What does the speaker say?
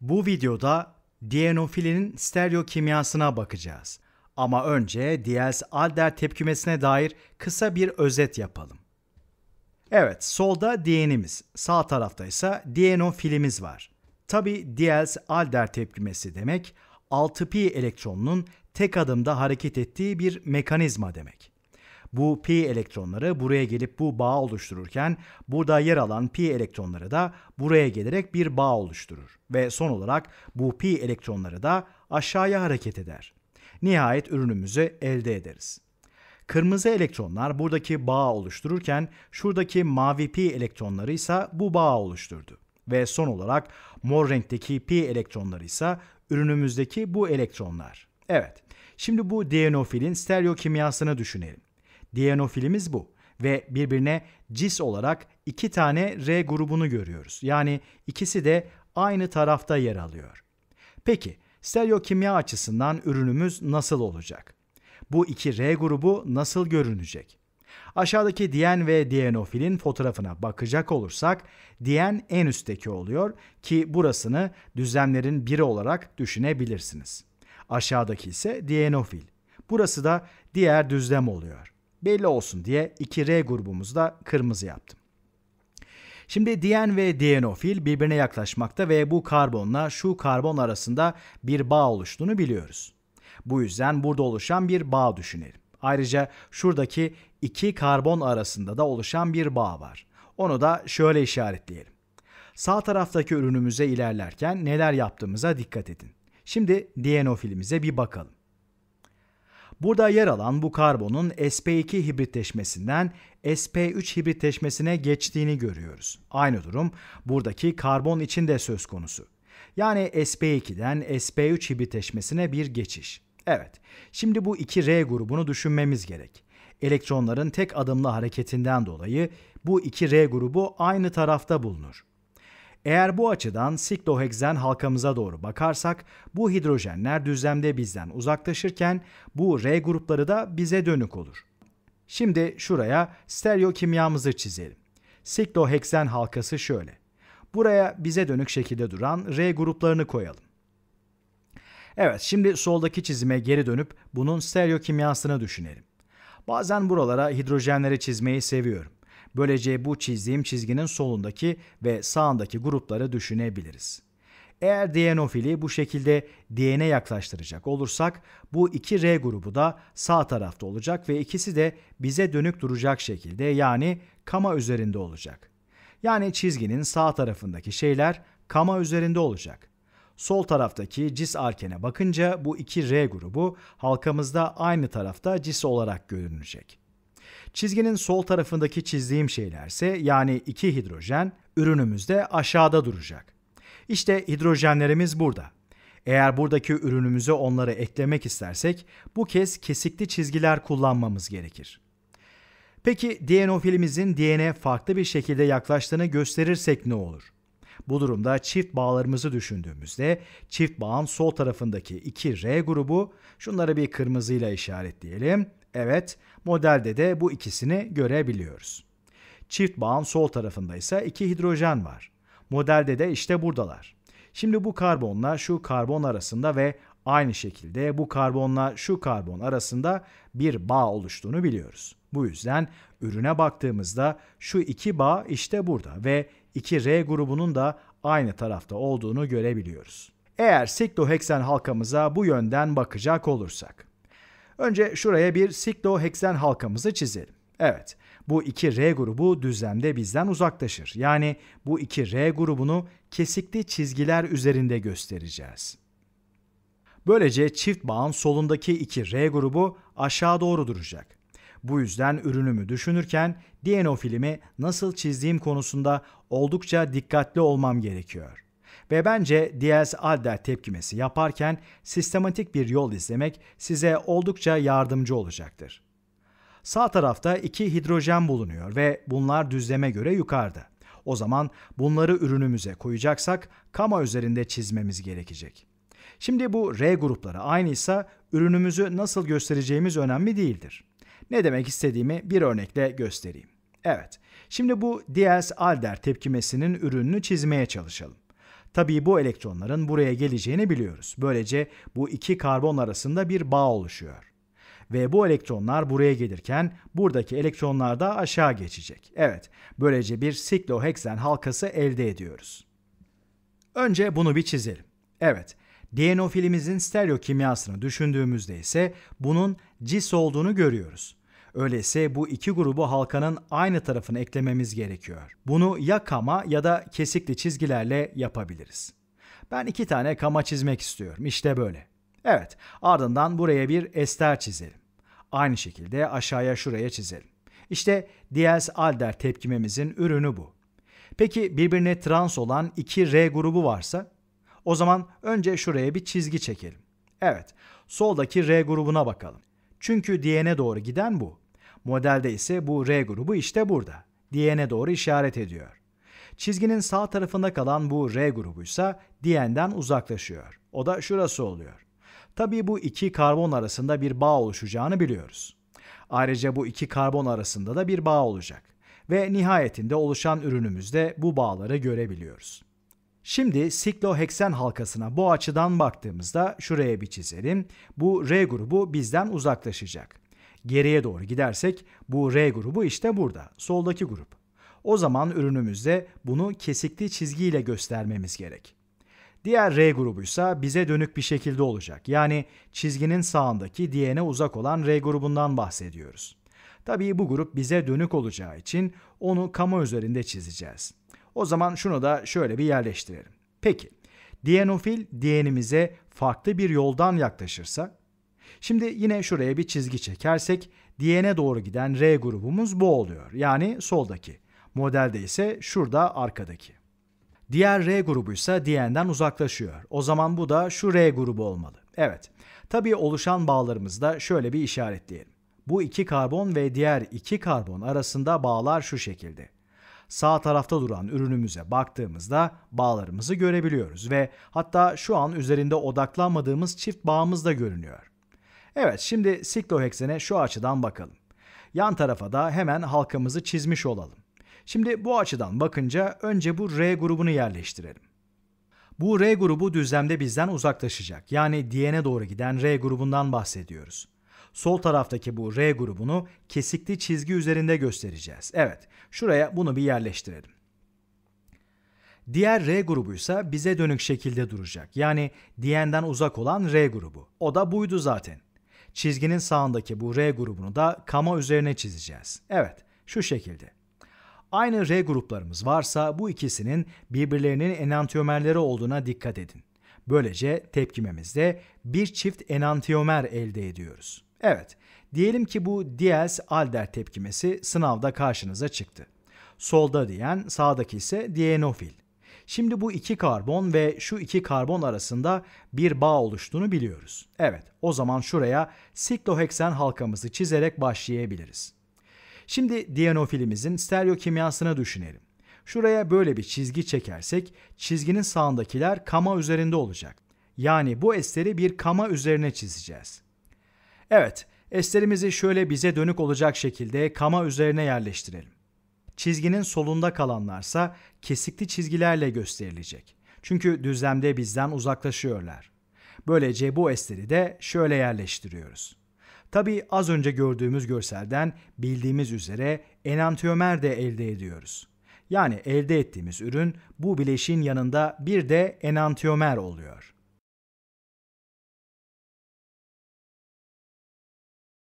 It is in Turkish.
Bu videoda stereo kimyasına bakacağız. Ama önce Diels-Alder tepkimesine dair kısa bir özet yapalım. Evet, solda dienimiz, sağ tarafta ise dienofilimiz var. Tabi Diels-Alder tepkimesi demek 6 pi elektronunun tek adımda hareket ettiği bir mekanizma demek. Bu pi elektronları buraya gelip bu bağ oluştururken burada yer alan pi elektronları da buraya gelerek bir bağ oluşturur ve son olarak bu pi elektronları da aşağıya hareket eder. Nihayet ürünümüzü elde ederiz. Kırmızı elektronlar buradaki bağ oluştururken şuradaki mavi pi elektronları ise bu bağ oluşturdu. Ve son olarak mor renkteki pi elektronları ise ürünümüzdeki bu elektronlar. Evet, şimdi bu deonofilin stereokimyasını düşünelim. Diyenofilimiz bu ve birbirine cis olarak iki tane R grubunu görüyoruz. Yani ikisi de aynı tarafta yer alıyor. Peki stereokimya açısından ürünümüz nasıl olacak? Bu iki R grubu nasıl görünecek? Aşağıdaki diyen ve dienofilin fotoğrafına bakacak olursak diyen en üstteki oluyor ki burasını düzlemlerin biri olarak düşünebilirsiniz. Aşağıdaki ise dienofil. Burası da diğer düzlem oluyor belli olsun diye 2R grubumuzda kırmızı yaptım. Şimdi diyen ve dienofil birbirine yaklaşmakta ve bu karbonla şu karbon arasında bir bağ oluştuğunu biliyoruz. Bu yüzden burada oluşan bir bağ düşünelim. Ayrıca şuradaki iki karbon arasında da oluşan bir bağ var. Onu da şöyle işaretleyelim. Sağ taraftaki ürünümüze ilerlerken neler yaptığımıza dikkat edin. Şimdi dienofilimize bir bakalım. Burada yer alan bu karbonun sp2 hibritleşmesinden sp3 hibritleşmesine geçtiğini görüyoruz. Aynı durum buradaki karbon için de söz konusu. Yani sp2'den sp3 hibritleşmesine bir geçiş. Evet, şimdi bu iki R grubunu düşünmemiz gerek. Elektronların tek adımlı hareketinden dolayı bu iki R grubu aynı tarafta bulunur. Eğer bu açıdan sikloheksen halkamıza doğru bakarsak bu hidrojenler düzlemde bizden uzaklaşırken bu R grupları da bize dönük olur. Şimdi şuraya stereo kimyamızı çizelim. Sikloheksen halkası şöyle. Buraya bize dönük şekilde duran R gruplarını koyalım. Evet şimdi soldaki çizime geri dönüp bunun stereo kimyasını düşünelim. Bazen buralara hidrojenleri çizmeyi seviyorum. Böylece bu çizdiğim çizginin solundaki ve sağındaki grupları düşünebiliriz. Eğer dienofili bu şekilde DNA e yaklaştıracak olursak bu iki R grubu da sağ tarafta olacak ve ikisi de bize dönük duracak şekilde yani kama üzerinde olacak. Yani çizginin sağ tarafındaki şeyler kama üzerinde olacak. Sol taraftaki cis arkene bakınca bu iki R grubu halkamızda aynı tarafta cis olarak görünecek. Çizginin sol tarafındaki çizdiğim şeylerse yani iki hidrojen ürünümüzde aşağıda duracak. İşte hidrojenlerimiz burada. Eğer buradaki ürünümüze onları eklemek istersek bu kez kesikli çizgiler kullanmamız gerekir. Peki DNOfilimizin DNA'ya e farklı bir şekilde yaklaştığını gösterirsek ne olur? Bu durumda çift bağlarımızı düşündüğümüzde çift bağın sol tarafındaki iki r grubu, şunları bir kırmızıyla işaretleyelim. Evet, modelde de bu ikisini görebiliyoruz. Çift bağın sol tarafında ise iki hidrojen var. Modelde de işte buradalar. Şimdi bu karbonla şu karbon arasında ve aynı şekilde bu karbonla şu karbon arasında bir bağ oluştuğunu biliyoruz. Bu yüzden ürüne baktığımızda şu iki bağ işte burada ve iki r grubunun da aynı tarafta olduğunu görebiliyoruz. Eğer sikloheksen halkamıza bu yönden bakacak olursak. Önce şuraya bir sikloheksen halkamızı çizelim. Evet bu iki R grubu düzlemde bizden uzaklaşır. Yani bu iki R grubunu kesikli çizgiler üzerinde göstereceğiz. Böylece çift bağın solundaki iki R grubu aşağı doğru duracak. Bu yüzden ürünümü düşünürken dienofilimi nasıl çizdiğim konusunda oldukça dikkatli olmam gerekiyor. Ve bence Diels Alder tepkimesi yaparken sistematik bir yol izlemek size oldukça yardımcı olacaktır. Sağ tarafta iki hidrojen bulunuyor ve bunlar düzleme göre yukarıda. O zaman bunları ürünümüze koyacaksak kama üzerinde çizmemiz gerekecek. Şimdi bu R grupları aynıysa ürünümüzü nasıl göstereceğimiz önemli değildir. Ne demek istediğimi bir örnekle göstereyim. Evet, şimdi bu Diels-Alder tepkimesinin ürününü çizmeye çalışalım. Tabii bu elektronların buraya geleceğini biliyoruz. Böylece bu iki karbon arasında bir bağ oluşuyor. Ve bu elektronlar buraya gelirken buradaki elektronlar da aşağı geçecek. Evet, böylece bir sikloheksen halkası elde ediyoruz. Önce bunu bir çizelim. Evet, stereo kimyasını düşündüğümüzde ise bunun cis olduğunu görüyoruz. Öyleyse bu iki grubu halkanın aynı tarafına eklememiz gerekiyor. Bunu ya kama ya da kesikli çizgilerle yapabiliriz. Ben iki tane kama çizmek istiyorum. İşte böyle. Evet, ardından buraya bir ester çizelim. Aynı şekilde aşağıya şuraya çizelim. İşte Diels Alder tepkimemizin ürünü bu. Peki birbirine trans olan iki R grubu varsa? O zaman önce şuraya bir çizgi çekelim. Evet, soldaki R grubuna bakalım. Çünkü diyene doğru giden bu. Modelde ise bu R grubu işte burada, diyene doğru işaret ediyor. Çizginin sağ tarafında kalan bu R grubuysa diyenden uzaklaşıyor. O da şurası oluyor. Tabii bu iki karbon arasında bir bağ oluşacağını biliyoruz. Ayrıca bu iki karbon arasında da bir bağ olacak. Ve nihayetinde oluşan ürünümüzde bu bağları görebiliyoruz. Şimdi sikloheksen halkasına bu açıdan baktığımızda şuraya bir çizelim. Bu R grubu bizden uzaklaşacak. Geriye doğru gidersek bu R grubu işte burada, soldaki grup. O zaman ürünümüzde bunu kesikli çizgiyle göstermemiz gerek. Diğer R grubuysa bize dönük bir şekilde olacak. Yani çizginin sağındaki diyene uzak olan R grubundan bahsediyoruz. Tabii bu grup bize dönük olacağı için onu kama üzerinde çizeceğiz. O zaman şunu da şöyle bir yerleştirelim. Peki, diyenofil diyenimize farklı bir yoldan yaklaşırsa Şimdi yine şuraya bir çizgi çekersek diyene doğru giden R grubumuz bu oluyor. Yani soldaki. Modelde ise şurada arkadaki. Diğer R grubu ise diyenden uzaklaşıyor. O zaman bu da şu R grubu olmalı. Evet. Tabii oluşan bağlarımızda şöyle bir işaretleyelim. Bu iki karbon ve diğer iki karbon arasında bağlar şu şekilde. Sağ tarafta duran ürünümüze baktığımızda bağlarımızı görebiliyoruz ve hatta şu an üzerinde odaklanmadığımız çift bağımız da görünüyor. Evet şimdi sikloheksene şu açıdan bakalım. Yan tarafa da hemen halkamızı çizmiş olalım. Şimdi bu açıdan bakınca önce bu R grubunu yerleştirelim. Bu R grubu düzlemde bizden uzaklaşacak. Yani diyene doğru giden R grubundan bahsediyoruz. Sol taraftaki bu R grubunu kesikli çizgi üzerinde göstereceğiz. Evet, şuraya bunu bir yerleştirelim. Diğer R grubu ise bize dönük şekilde duracak. Yani diyenden uzak olan R grubu. O da buydu zaten çizginin sağındaki bu R grubunu da kama üzerine çizeceğiz. Evet, şu şekilde. Aynı R gruplarımız varsa bu ikisinin birbirlerinin enantiyomerleri olduğuna dikkat edin. Böylece tepkimemizde bir çift enantiyomer elde ediyoruz. Evet, diyelim ki bu Diels-Alder tepkimesi sınavda karşınıza çıktı. Solda diyen, sağdaki ise dienofil. Şimdi bu iki karbon ve şu iki karbon arasında bir bağ oluştuğunu biliyoruz. Evet o zaman şuraya sikloheksen halkamızı çizerek başlayabiliriz. Şimdi diyanofilimizin kimyasını düşünelim. Şuraya böyle bir çizgi çekersek çizginin sağındakiler kama üzerinde olacak. Yani bu esteri bir kama üzerine çizeceğiz. Evet, esterimizi şöyle bize dönük olacak şekilde kama üzerine yerleştirelim çizginin solunda kalanlarsa kesikli çizgilerle gösterilecek. Çünkü düzlemde bizden uzaklaşıyorlar. Böylece bu esleri de şöyle yerleştiriyoruz. Tabi az önce gördüğümüz görselden bildiğimiz üzere enantiyomer de elde ediyoruz. Yani elde ettiğimiz ürün bu bileşin yanında bir de enantiyomer oluyor.''